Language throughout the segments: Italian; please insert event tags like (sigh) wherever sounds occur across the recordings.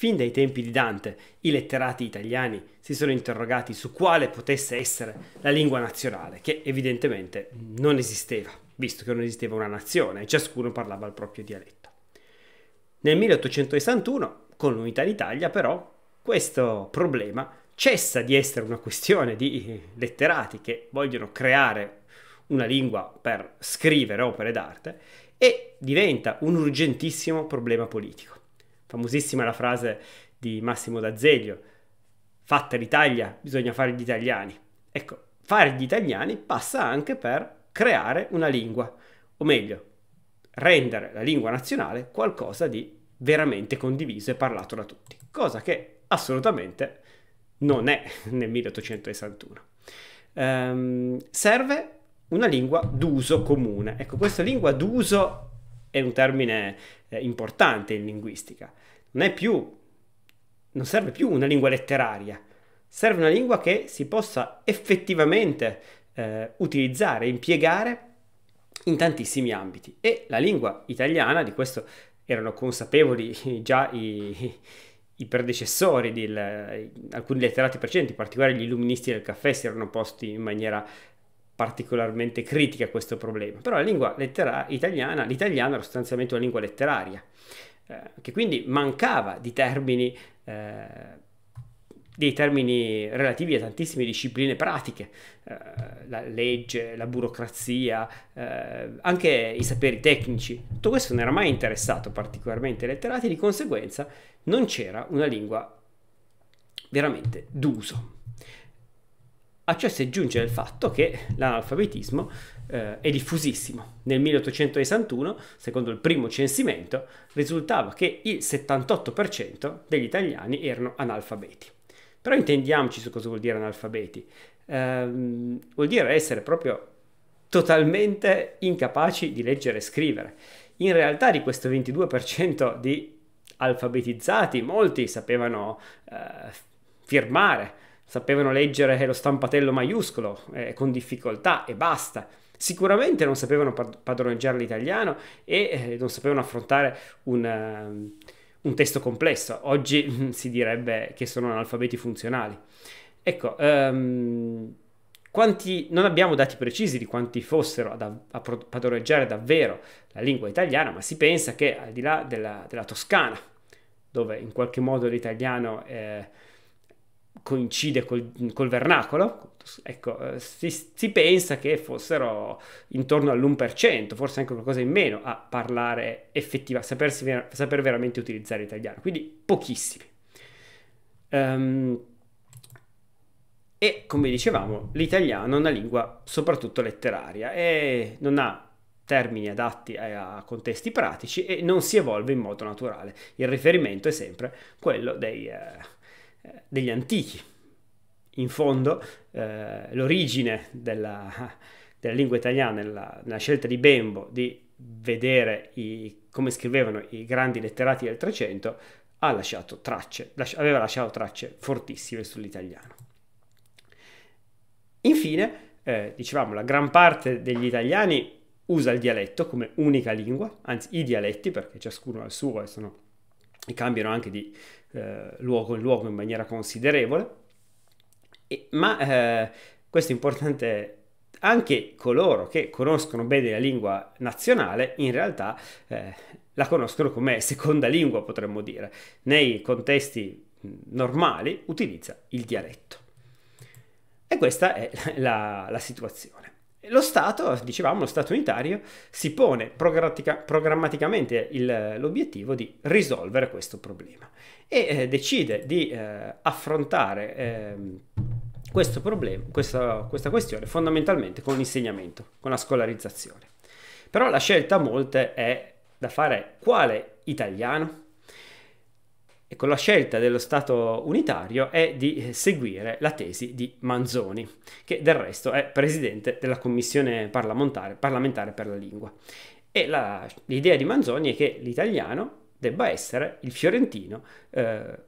Fin dai tempi di Dante, i letterati italiani si sono interrogati su quale potesse essere la lingua nazionale, che evidentemente non esisteva, visto che non esisteva una nazione e ciascuno parlava il proprio dialetto. Nel 1861, con l'Unità d'Italia, però, questo problema cessa di essere una questione di letterati che vogliono creare una lingua per scrivere opere d'arte e diventa un urgentissimo problema politico famosissima la frase di Massimo D'Azeglio, fatta l'Italia bisogna fare gli italiani. Ecco, fare gli italiani passa anche per creare una lingua, o meglio, rendere la lingua nazionale qualcosa di veramente condiviso e parlato da tutti, cosa che assolutamente non è (laughs) nel 1861. Ehm, serve una lingua d'uso comune. Ecco, questa lingua d'uso è un termine eh, importante in linguistica. Non è più, non serve più una lingua letteraria, serve una lingua che si possa effettivamente eh, utilizzare, impiegare in tantissimi ambiti. E la lingua italiana, di questo erano consapevoli (laughs) già i, i predecessori, di alcuni letterati precedenti, in particolare gli illuministi del caffè, si erano posti in maniera particolarmente critica a questo problema, però la lingua lettera- italiana, l'italiano era sostanzialmente una lingua letteraria, eh, che quindi mancava di termini, eh, dei termini relativi a tantissime discipline pratiche, eh, la legge, la burocrazia, eh, anche i saperi tecnici, tutto questo non era mai interessato particolarmente ai letterati, di conseguenza non c'era una lingua veramente d'uso. A ciò si aggiunge il fatto che l'analfabetismo eh, è diffusissimo. Nel 1861, secondo il primo censimento, risultava che il 78% degli italiani erano analfabeti. Però intendiamoci su cosa vuol dire analfabeti. Ehm, vuol dire essere proprio totalmente incapaci di leggere e scrivere. In realtà di questo 22% di alfabetizzati, molti sapevano eh, firmare, sapevano leggere lo stampatello maiuscolo eh, con difficoltà e basta. Sicuramente non sapevano padroneggiare l'italiano e eh, non sapevano affrontare un, uh, un testo complesso. Oggi (laughs) si direbbe che sono analfabeti funzionali. Ecco, um, quanti, non abbiamo dati precisi di quanti fossero ad, a padroneggiare davvero la lingua italiana, ma si pensa che al di là della, della Toscana, dove in qualche modo l'italiano eh, coincide col, col vernacolo, ecco, eh, si, si, pensa che fossero intorno all'1%, forse anche qualcosa in meno, a parlare effettiva, sapersi, saper veramente utilizzare l'italiano, quindi pochissimi. Um, e come dicevamo, l'italiano è una lingua soprattutto letteraria e non ha termini adatti a contesti pratici e non si evolve in modo naturale. Il riferimento è sempre quello dei... Eh, degli antichi. In fondo, eh, l'origine della, della, lingua italiana, nella, nella, scelta di Bembo di vedere i, come scrivevano i grandi letterati del Trecento, ha lasciato tracce, aveva lasciato tracce fortissime sull'italiano. Infine, eh, dicevamo, la gran parte degli italiani usa il dialetto come unica lingua, anzi i dialetti, perché ciascuno ha il suo e sono, cambiano anche di, eh, luogo in luogo in maniera considerevole, e, ma eh, questo è importante anche coloro che conoscono bene la lingua nazionale in realtà eh, la conoscono come seconda lingua potremmo dire, nei contesti normali utilizza il dialetto. E questa è (laughs) la, la situazione. Lo Stato, dicevamo, lo Stato unitario, si pone programmaticamente il, l'obiettivo di risolvere questo problema e eh, decide di eh, affrontare eh, questo problema, questa, questa questione fondamentalmente con l'insegnamento, con la scolarizzazione. Però la scelta a molte è da fare quale italiano e con la scelta dello Stato unitario è di eh, seguire la tesi di Manzoni, che del resto è presidente della commissione parlamentare, parlamentare per la lingua. E la, l'idea di Manzoni è che l'italiano debba essere il fiorentino eh,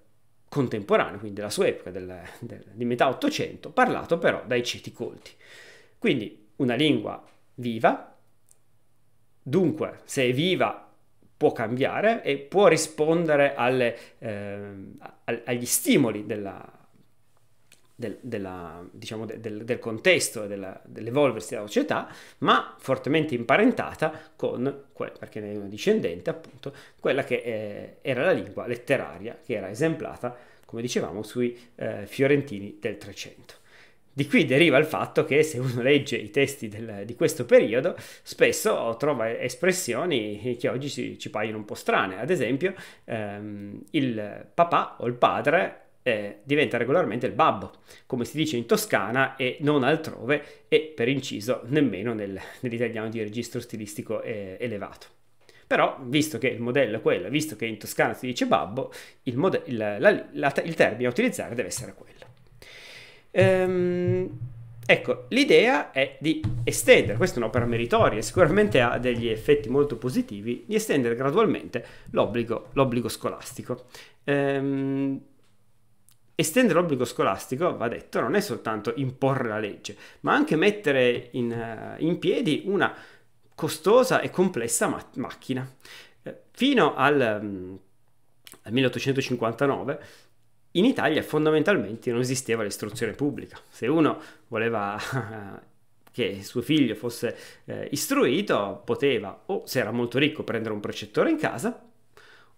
contemporaneo, quindi della sua epoca, del, del, di metà Ottocento, parlato però dai ceti colti. Quindi una lingua viva, dunque se è viva può cambiare e può rispondere alle, eh, agli stimoli della, del, della, diciamo, del, del contesto e dell'evolversi della società, ma fortemente imparentata con, quel, perché ne è una discendente appunto, quella che eh, era la lingua letteraria che era esemplata, come dicevamo, sui eh, fiorentini del Trecento. Di qui deriva il fatto che se uno legge i testi del, di questo periodo, spesso trova espressioni che oggi ci, ci paiono un po' strane. Ad esempio, ehm, il papà o il padre eh, diventa regolarmente il babbo, come si dice in Toscana e non altrove, e per inciso nemmeno nel, nell'italiano di registro stilistico eh, elevato. Però, visto che il modello è quello, visto che in Toscana si dice babbo, il, mod- il, la, la, il termine a utilizzare deve essere quello. Ehm, ecco, l'idea è di estendere, questa è un'opera meritoria, sicuramente ha degli effetti molto positivi, di estendere gradualmente l'obbligo, scolastico. Ehm, Estendere l'obbligo scolastico, va detto, non è soltanto imporre la legge, ma anche mettere in, eh, in piedi una costosa e complessa ma macchina. Eh, fino al, mm, al 1859 in Italia fondamentalmente non esisteva l'istruzione pubblica. Se uno voleva (laughs) che suo figlio fosse eh, istruito, poteva o se era molto ricco prendere un precettore in casa,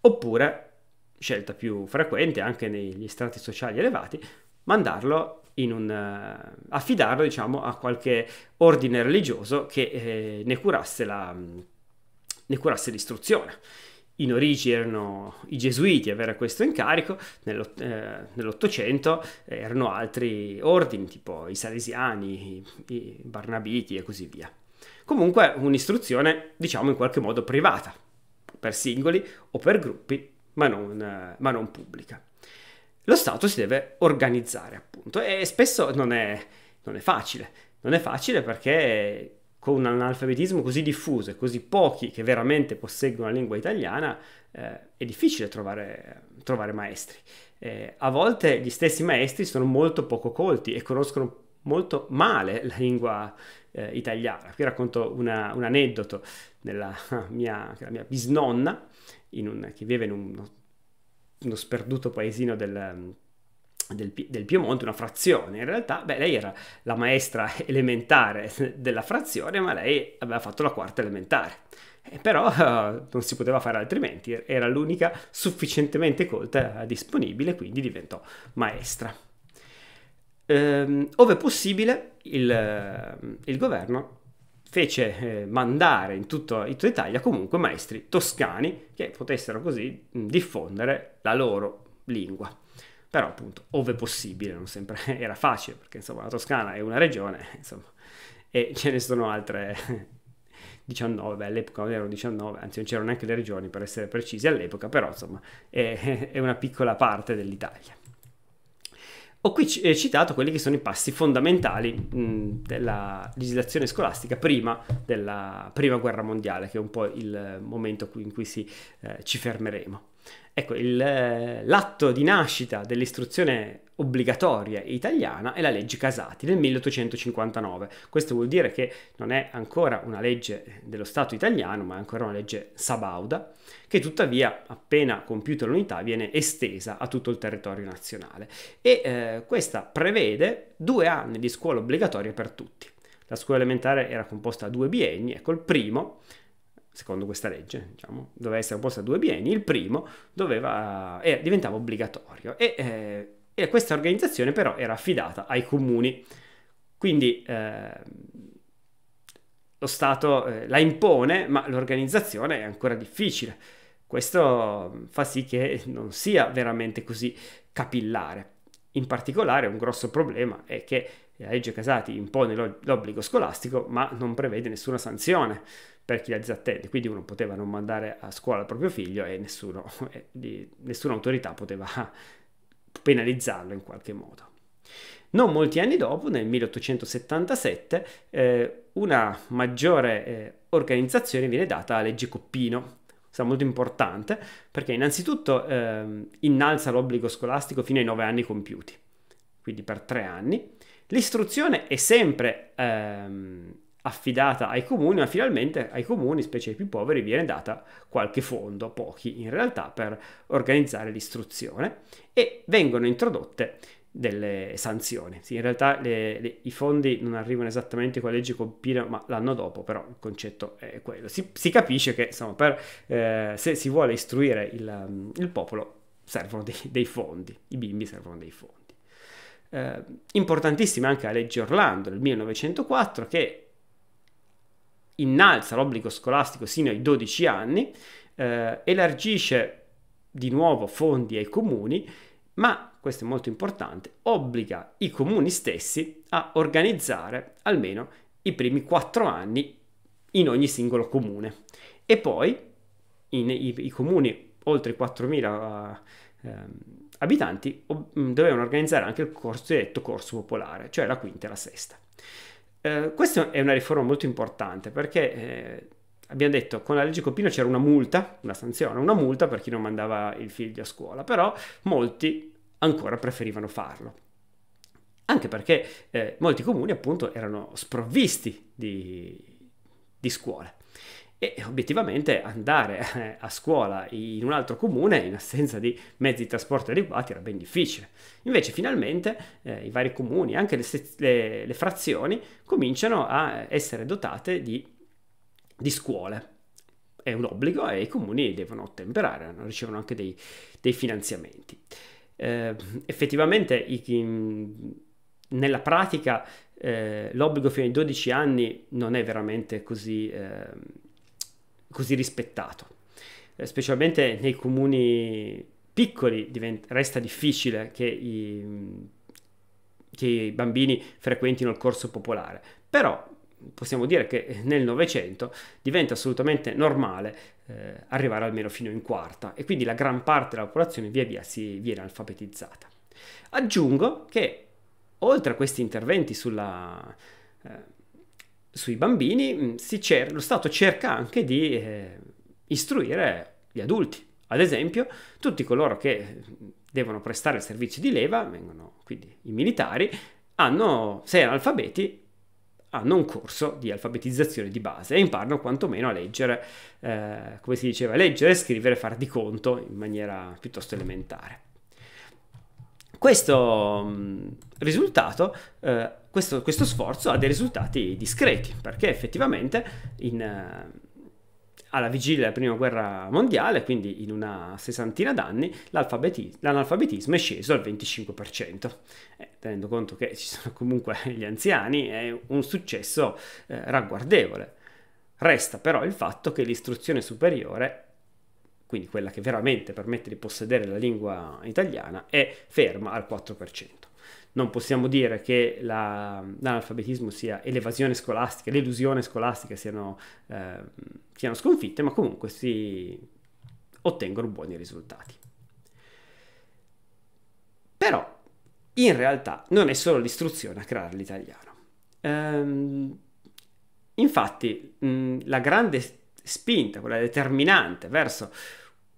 oppure, scelta più frequente anche negli strati sociali elevati, mandarlo in un uh, affidarlo, diciamo, a qualche ordine religioso che eh, ne, curasse la, ne curasse l'istruzione in origine erano i gesuiti ad avere questo incarico, eh, nell'Ottocento erano altri ordini, tipo i salesiani, i barnabiti e così via. Comunque un'istruzione, diciamo, in qualche modo privata, per singoli o per gruppi, ma non, ma non pubblica. Lo Stato si deve organizzare, appunto, e spesso non è, non è facile. Non è facile perché con un analfabetismo così diffuso e così pochi che veramente posseggono la lingua italiana, eh, è difficile trovare, trovare maestri. Eh, a volte gli stessi maestri sono molto poco colti e conoscono molto male la lingua eh, italiana. Qui racconto una, un aneddoto della (laughs) mia, mia bisnonna un, che vive in un, uno, sperduto paesino del, del, del, Piemonte, una frazione in realtà, beh, lei era la maestra (laughs) elementare della frazione, ma lei aveva fatto la quarta elementare. Eh, però uh, non si poteva fare altrimenti, er-, era l'unica sufficientemente colta eh, disponibile, quindi diventò maestra. Ehm, ove possibile, il, eh, il governo fece eh, mandare in tutta Italia comunque maestri toscani che potessero così diffondere la loro lingua però appunto, ove possibile, non sempre (laughs) era facile, perché insomma la Toscana è una regione, (laughs) insomma, e ce ne sono altre 19, (laughs) beh, all'epoca erano 19, anzi non c'erano neanche le regioni per essere precisi all'epoca, però insomma è, è una piccola parte dell'Italia. Ho qui eh, citato quelli che sono i passi fondamentali della legislazione scolastica prima della prima guerra mondiale, che è un po' il momento in cui si, eh, ci fermeremo. Ecco, il, eh, l'atto di nascita dell'istruzione obbligatoria italiana è la legge Casati del 1859. Questo vuol dire che non è ancora una legge dello Stato italiano, ma è ancora una legge sabauda, che tuttavia, appena compiuta l'unità, viene estesa a tutto il territorio nazionale. E eh, questa prevede due anni di scuola obbligatoria per tutti. La scuola elementare era composta da due bienni, ecco il primo secondo questa legge, diciamo, doveva essere opposta a due bieni, il primo doveva, eh, diventava obbligatorio e, eh, e, questa organizzazione però era affidata ai comuni, quindi eh, lo Stato eh, la impone, ma l'organizzazione è ancora difficile. Questo fa sì che non sia veramente così capillare. In particolare un grosso problema è che la legge Casati impone l'obbligo scolastico, ma non prevede nessuna sanzione per chi la disattende, quindi uno poteva non mandare a scuola il proprio figlio e nessuno, (laughs) nessuna autorità poteva (laughs) penalizzarlo in qualche modo. Non molti anni dopo, nel 1877, eh, una maggiore eh, organizzazione viene data alla legge Coppino, questa è molto importante perché innanzitutto eh, innalza l'obbligo scolastico fino ai 9 anni compiuti, quindi per 3 anni, L'istruzione è sempre ehm, affidata ai comuni, ma finalmente ai comuni, specie ai più poveri, viene data qualche fondo, pochi in realtà, per organizzare l'istruzione e vengono introdotte delle sanzioni. Sì, in realtà le, le, i fondi non arrivano esattamente con la legge compina, ma l'anno dopo, però il concetto è quello. Si, si capisce che insomma, per, eh, se si vuole istruire il, il popolo servono dei, dei fondi, i bimbi servono dei fondi eh, importantissime anche la legge Orlando del 1904 che innalza l'obbligo scolastico sino ai 12 anni, eh, elargisce di nuovo fondi ai comuni, ma questo è molto importante, obbliga i comuni stessi a organizzare almeno i primi 4 anni in ogni singolo comune e poi in, i, i, comuni oltre 4.000 eh, abitanti mm, dovevano organizzare anche il cosiddetto corso popolare, cioè la quinta e la sesta. Eh, questa è una riforma molto importante perché eh, abbiamo detto che con la legge Copino c'era una multa, una sanzione, una multa per chi non mandava il figlio a scuola, però molti ancora preferivano farlo anche perché eh, molti comuni appunto erano sprovvisti di, di scuole e obiettivamente andare eh, a scuola in un altro comune in assenza di mezzi di trasporto adeguati era ben difficile. Invece finalmente eh, i vari comuni, anche le, le, le, frazioni, cominciano a essere dotate di, di, scuole. È un obbligo e i comuni devono ottemperare, ricevono anche dei, dei finanziamenti. Eh, effettivamente i, nella pratica eh, l'obbligo fino ai 12 anni non è veramente così ehm, così rispettato. Eh, specialmente nei comuni piccoli divent- resta difficile che i, mm, che i bambini frequentino il corso popolare, però possiamo dire che eh, nel Novecento diventa assolutamente normale eh, arrivare almeno fino in quarta e quindi la gran parte della popolazione via via si viene alfabetizzata. Aggiungo che oltre a questi interventi sulla, eh, sui bambini, mm, cer- lo Stato cerca anche di eh, istruire gli adulti. Ad esempio, tutti coloro che eh, devono prestare il servizio di leva, vengono quindi i militari, hanno, se analfabeti, hanno un corso di alfabetizzazione di base e imparano quantomeno a leggere, eh, come si diceva, leggere, scrivere, far di conto in maniera piuttosto elementare. Questo mm, risultato, eh, questo, questo, sforzo ha dei risultati discreti, perché effettivamente in, eh, alla vigilia della prima guerra mondiale, quindi in una sessantina d'anni, l'analfabetismo è sceso al 25%, eh, tenendo conto che ci sono comunque (laughs) gli anziani, è un successo eh, ragguardevole. Resta però il fatto che l'istruzione superiore quindi quella che veramente permette di possedere la lingua italiana, è ferma al 4%. Non possiamo dire che la, l'analfabetismo sia l'evasione scolastica, l'illusione scolastica siano, eh, siano sconfitte, ma comunque si ottengono buoni risultati. Però in realtà non è solo l'istruzione a creare l'italiano. Ehm, infatti mh, la grande spinta, quella determinante verso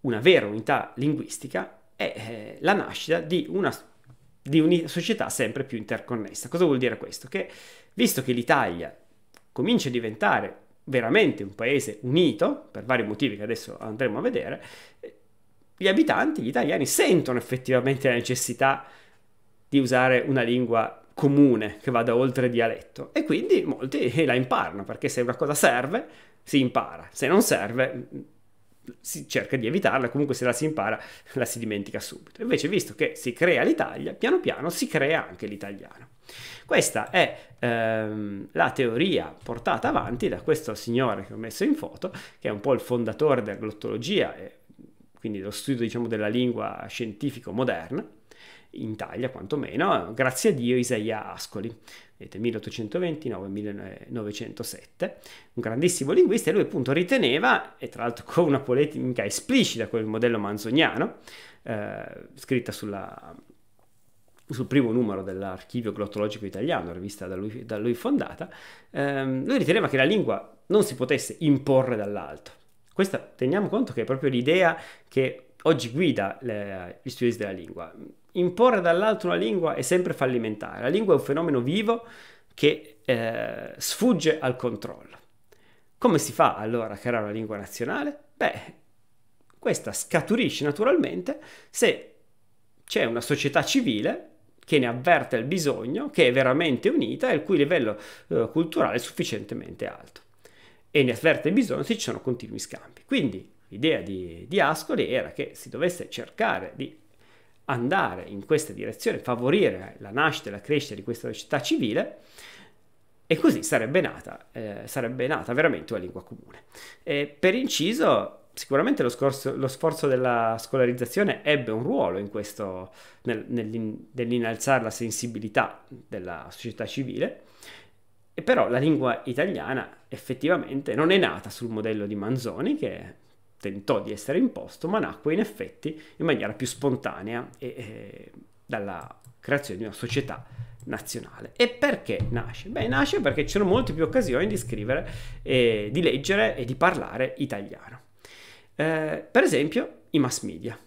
una vera unità linguistica è eh, la nascita di una, di una società sempre più interconnessa. Cosa vuol dire questo? Che visto che l'Italia comincia a diventare veramente un paese unito, per vari motivi che adesso andremo a vedere, eh, gli abitanti, gli italiani, sentono effettivamente la necessità di usare una lingua comune che vada oltre il dialetto e quindi molti eh, la imparano perché se una cosa serve si impara, se non serve si cerca di evitarla, comunque se la si impara la si dimentica subito. Invece, visto che si crea l'Italia, piano piano si crea anche l'italiano. Questa è ehm, la teoria portata avanti da questo signore che ho messo in foto, che è un po' il fondatore della glottologia e quindi lo studio diciamo, della lingua scientifico moderna in Italia quantomeno, grazie a Dio Isaia Ascoli. 1829-1907, un grandissimo linguista, e lui appunto riteneva, e tra l'altro (laughs) con una polemica esplicita con il modello manzoniano, eh, scritta sulla, sul primo numero dell'archivio glottologico italiano, rivista da lui, da lui fondata, ehm, lui riteneva che la lingua non si potesse imporre dall'alto. Questa teniamo conto che è proprio l'idea che oggi guida le, gli studiosi della lingua imporre dall'alto una lingua è sempre fallimentare. La lingua è un fenomeno vivo che eh, sfugge al controllo. Come si fa allora a creare una lingua nazionale? Beh, questa scaturisce naturalmente se c'è una società civile che ne avverte il bisogno, che è veramente unita e il cui livello eh, culturale è sufficientemente alto. E ne avverte il bisogno se ci sono continui scambi. Quindi l'idea di, di Ascoli era che si dovesse cercare di andare in questa direzione, favorire la nascita e la crescita di questa società civile e così sarebbe nata, eh, sarebbe nata veramente una lingua comune. E per inciso, sicuramente lo, scorso, lo, sforzo della scolarizzazione ebbe un ruolo in questo, nel, nell'innalzare la sensibilità della società civile, e però la lingua italiana effettivamente non è nata sul modello di Manzoni, che tentò di essere imposto, ma nacque in effetti in maniera più spontanea e, e dalla creazione di una società nazionale. E perché nasce? Beh, nasce perché c'erano molte più occasioni di scrivere, eh, di leggere e di parlare italiano. Eh, per esempio, i mass media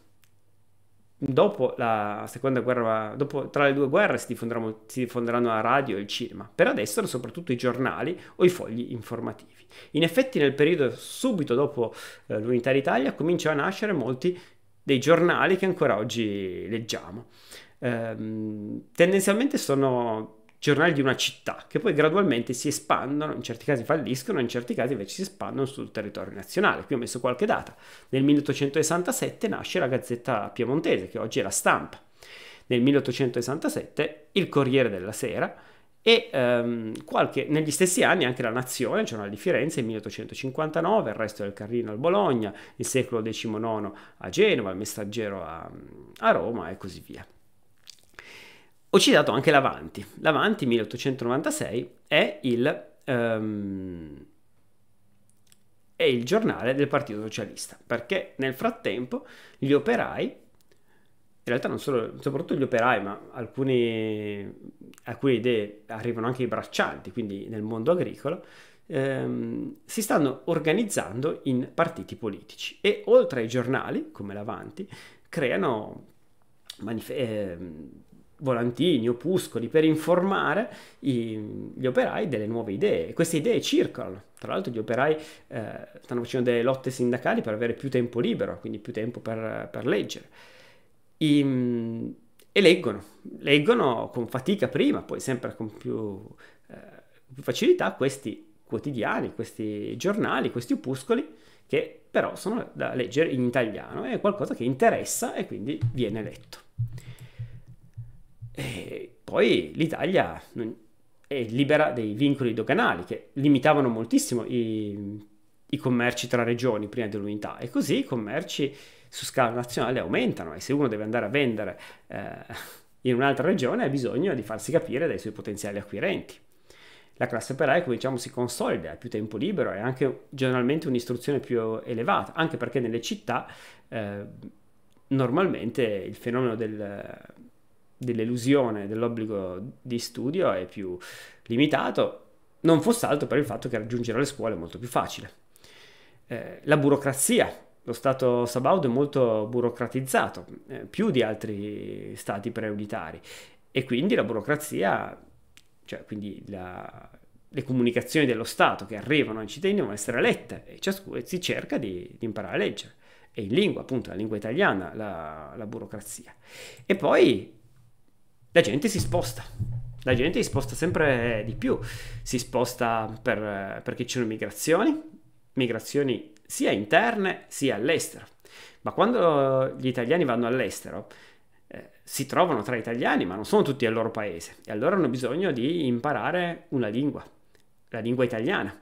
dopo la seconda guerra, dopo, tra le due guerre si, si diffonderanno la radio e il cinema. Per adesso erano soprattutto i giornali o i fogli informativi. In effetti nel periodo subito dopo eh, l'unità d'Italia cominciano a nascere molti dei giornali che ancora oggi leggiamo. Ehm, tendenzialmente sono giornali di una città che poi gradualmente si espandono, in certi casi falliscono, in certi casi invece si espandono sul territorio nazionale. Qui ho messo qualche data. Nel 1867 nasce la Gazzetta Piemontese, che oggi è la stampa. Nel 1867 il Corriere della Sera e ehm, qualche, negli stessi anni anche la Nazione, il giornale di Firenze, il 1859, il resto del Carlino al Bologna, il secolo XIX a Genova, il Messaggero a, a Roma e così via. Ho citato anche l'Avanti. L'Avanti 1896 è il, um, è il giornale del Partito Socialista, perché nel frattempo gli operai in realtà non solo, soprattutto gli operai, ma alcune, alcune, idee arrivano anche ai braccianti, quindi nel mondo agricolo, ehm, si stanno organizzando in partiti politici e oltre ai giornali, come l'Avanti, creano manif- ehm, volantini, opuscoli per informare i, gli operai delle nuove idee. E queste idee circolano. Tra l'altro gli operai eh, stanno facendo delle lotte sindacali per avere più tempo libero, quindi più tempo per, per leggere. I, e leggono, leggono con fatica prima, poi sempre con più, eh, più facilità questi quotidiani, questi giornali, questi opuscoli che però sono da leggere in italiano, è qualcosa che interessa e quindi viene letto. E poi l'Italia è libera dei vincoli doganali che limitavano moltissimo i, i commerci tra regioni prima dell'unità e così i commerci su scala nazionale aumentano e se uno deve andare a vendere eh, in un'altra regione ha bisogno di farsi capire dai suoi potenziali acquirenti. La classe operaia, come diciamo, si consolida, ha più tempo libero e anche generalmente un'istruzione più elevata, anche perché nelle città eh, normalmente il fenomeno del dell'elusione dell'obbligo di studio è più limitato, non fosse altro per il fatto che raggiungere le scuole è molto più facile. Eh, la burocrazia, lo Stato sabaudo è molto burocratizzato, eh, più di altri stati preunitari, e quindi la burocrazia, cioè quindi la, le comunicazioni dello Stato che arrivano ai cittadini devono essere lette e ciascuno si cerca di, di imparare a leggere. E in lingua, appunto, la lingua italiana, la, la burocrazia. E poi la gente si sposta. La gente si sposta sempre di più. Si sposta per, perché ci sono migrazioni, migrazioni sia interne sia all'estero. Ma quando gli italiani vanno all'estero, eh, si trovano tra italiani, ma non sono tutti al loro paese. E allora hanno bisogno di imparare una lingua, la lingua italiana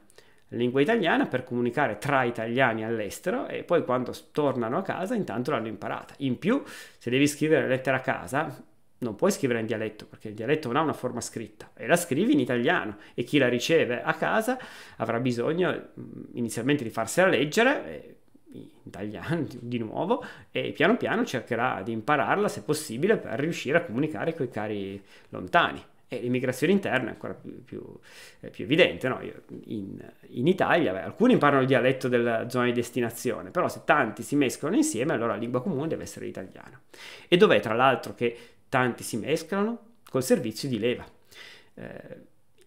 La lingua italiana per comunicare tra italiani all'estero e poi quando tornano a casa intanto l'hanno imparata. In più, se devi scrivere lettera a casa, non puoi scrivere in dialetto perché il dialetto non ha una forma scritta e la scrivi in italiano e chi la riceve a casa avrà bisogno mm, inizialmente di farsela leggere eh, in italiano di nuovo e piano piano cercherà di impararla se possibile per riuscire a comunicare con i cari lontani. E l'immigrazione interna è ancora più, più, è eh, più evidente. No? In, in, Italia beh, alcuni imparano il dialetto della zona di destinazione, però se tanti si mescolano insieme, allora la lingua comune deve essere l'italiano. E dov'è tra l'altro che tanti si mescolano col servizio di leva. Eh,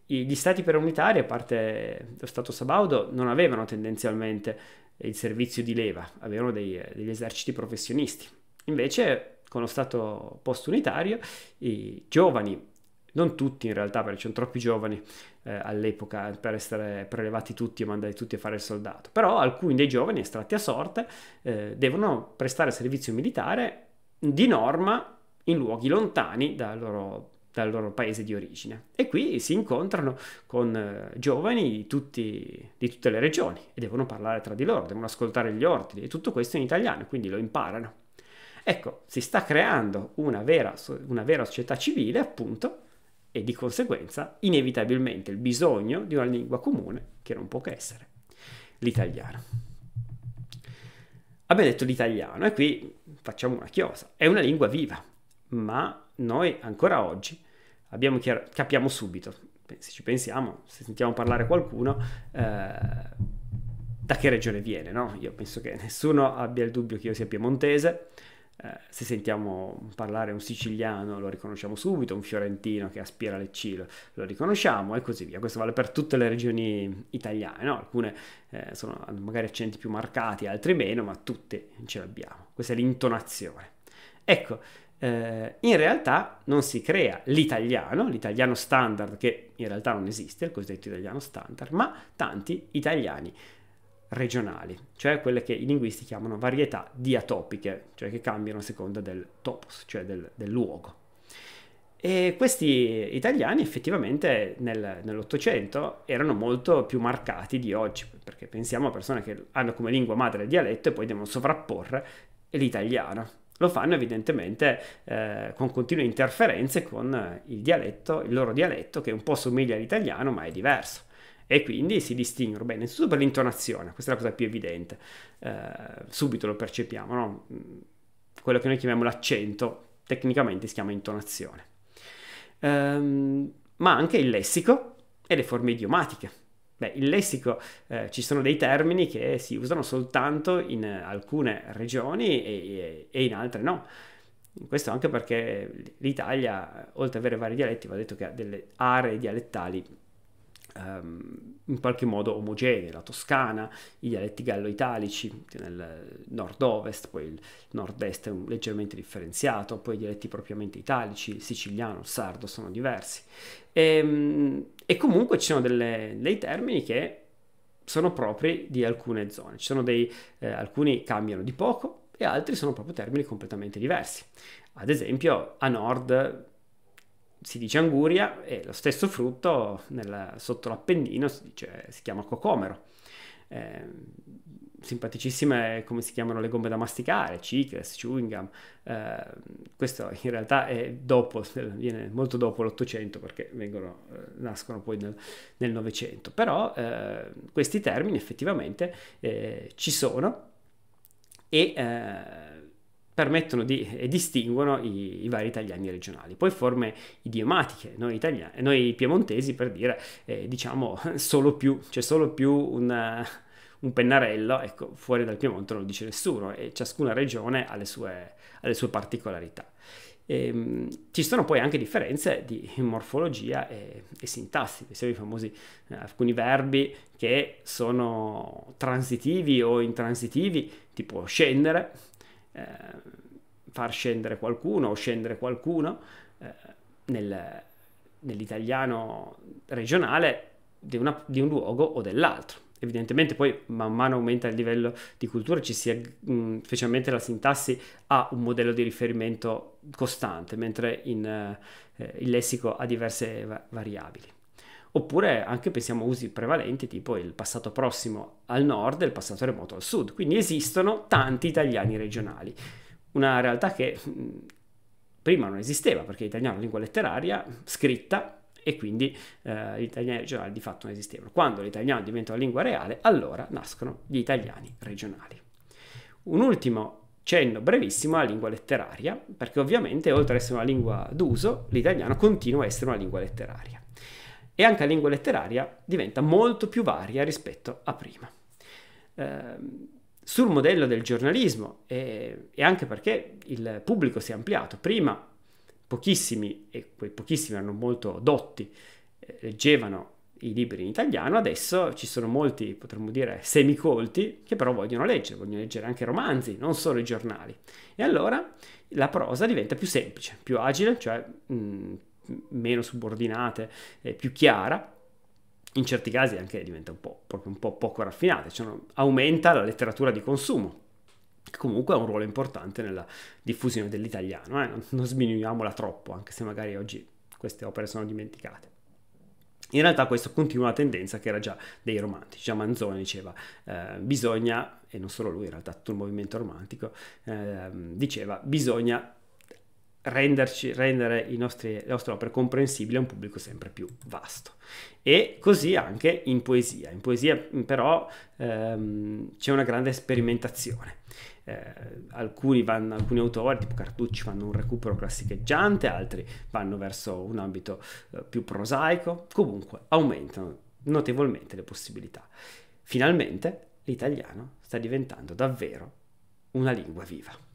gli stati perunitari, a parte lo Stato Sabaudo, non avevano tendenzialmente il servizio di leva, avevano dei, degli eserciti professionisti. Invece, con lo Stato postunitario, i giovani, non tutti in realtà, perché c'erano troppi giovani eh, all'epoca per essere prelevati tutti e mandati tutti a fare il soldato, però alcuni dei giovani estratti a sorte eh, devono prestare servizio militare di norma in luoghi lontani dal loro, dal loro paese di origine. E qui si incontrano con eh, giovani di, tutti, di tutte le regioni e devono parlare tra di loro, devono ascoltare gli ordini e tutto questo in italiano, quindi lo imparano. Ecco, si sta creando una vera, una vera società civile, appunto, e di conseguenza inevitabilmente il bisogno di una lingua comune che non può che essere l'italiano. Abbiamo detto l'italiano e qui facciamo una chiosa, è una lingua viva, ma noi ancora oggi chiaro, capiamo subito, se ci pensiamo, se sentiamo parlare qualcuno, eh, da che regione viene, no? Io penso che nessuno abbia il dubbio che io sia piemontese, eh, se sentiamo parlare un siciliano lo riconosciamo subito, un fiorentino che aspira alle Cile lo, riconosciamo e così via. Questo vale per tutte le regioni italiane, no? alcune eh, sono, hanno magari accenti più marcati, altre meno, ma tutte ce l'abbiamo. Questa è l'intonazione. Ecco, eh, in realtà non si crea l'italiano, l'italiano standard che in realtà non esiste, il cosiddetto italiano standard, ma tanti italiani regionali, cioè quelle che i linguisti chiamano varietà diatopiche, cioè che cambiano a seconda del topos, cioè del, del luogo. E questi italiani effettivamente nel, nell'Ottocento erano molto più marcati di oggi, perché pensiamo a persone che hanno come lingua madre il dialetto e poi devono sovrapporre l'italiano, lo fanno evidentemente eh, con continue interferenze con il dialetto, il loro dialetto che un po' somiglia all'italiano ma è diverso e quindi si distinguono bene, innanzitutto per l'intonazione, questa è la cosa più evidente, eh, subito lo percepiamo, no? Mm, quello che noi chiamiamo l'accento tecnicamente si chiama intonazione, ehm, ma anche il lessico e le forme idiomatiche. Beh, in lessico eh, ci sono dei termini che si usano soltanto in eh, alcune regioni e, e in altre no. Questo anche perché l'Italia, oltre ad avere vari dialetti, va detto che ha delle aree dialettali um, in qualche modo omogenee, la Toscana, i dialetti gallo-italici nel nord-ovest, poi il nord-est è leggermente differenziato, poi i dialetti propriamente italici, il siciliano, il sardo sono diversi. E, um, e comunque ci sono delle, dei termini che sono propri di alcune zone. Ci sono dei, eh, alcuni cambiano di poco e altri sono proprio termini completamente diversi. Ad esempio, a nord si dice anguria e lo stesso frutto nel, sotto l'Appennino si, dice, si chiama cocomero eh, simpaticissime come si chiamano le gomme da masticare, cicles, chewing gum, eh, questo in realtà è dopo, viene molto dopo l'Ottocento perché vengono, eh, nascono poi nel Novecento, però eh, questi termini effettivamente eh, ci sono e ehm, permettono di, e distinguono i, i, vari italiani regionali. Poi forme idiomatiche, noi, italiani, noi piemontesi per dire eh, diciamo (laughs) solo più, c'è solo più una, un pennarello, ecco fuori dal Piemonte non lo dice nessuno e ciascuna regione ha le sue, ha le sue particolarità. E, ehm, ci sono poi anche differenze di morfologia e, e sintassi, pensiamo ai famosi eh, alcuni verbi che sono transitivi o intransitivi, tipo scendere, eh, far scendere qualcuno o scendere qualcuno eh, nel, nell'italiano regionale di, una, di un luogo o dell'altro. Evidentemente poi man mano aumenta il livello di cultura, ci si, mh, mm, specialmente la sintassi ha un modello di riferimento costante, mentre in, eh, il lessico ha diverse va- variabili oppure anche pensiamo a usi prevalenti tipo il passato prossimo al nord e il passato remoto al sud. Quindi esistono tanti italiani regionali, una realtà che mm, prima non esisteva perché l'italiano è una lingua letteraria scritta e quindi eh, gli italiani regionali di fatto non esistevano. Quando l'italiano diventa una lingua reale, allora nascono gli italiani regionali. Un ultimo cenno brevissimo alla lingua letteraria, perché ovviamente oltre ad essere una lingua d'uso, l'italiano continua a essere una lingua letteraria e anche la lingua letteraria diventa molto più varia rispetto a prima. Eh, sul modello del giornalismo e, e, anche perché il pubblico si è ampliato. Prima pochissimi, e quei pochissimi erano molto dotti, eh, leggevano i libri in italiano, adesso ci sono molti, potremmo dire, semicolti che però vogliono leggere, vogliono leggere anche romanzi, non solo i giornali. E allora la prosa diventa più semplice, più agile, cioè mh, meno subordinate, eh, più chiara, in certi casi anche diventa un po', proprio un po' poco raffinata, cioè aumenta la letteratura di consumo, che comunque ha un ruolo importante nella diffusione dell'italiano, eh? non, non sminuiamola troppo, anche se magari oggi queste opere sono dimenticate. In realtà questo continua la tendenza che era già dei romantici, già Manzoni diceva eh, bisogna, e non solo lui in realtà tutto il movimento romantico, eh, diceva bisogna renderci, rendere nostri, le nostre opere comprensibili a un pubblico sempre più vasto. E così anche in poesia. In poesia però ehm, c'è una grande sperimentazione. Eh, alcuni, vanno, alcuni, autori, tipo Cartucci, fanno un recupero classicheggiante, altri vanno verso un ambito eh, più prosaico, comunque aumentano notevolmente le possibilità. Finalmente l'italiano sta diventando davvero una lingua viva.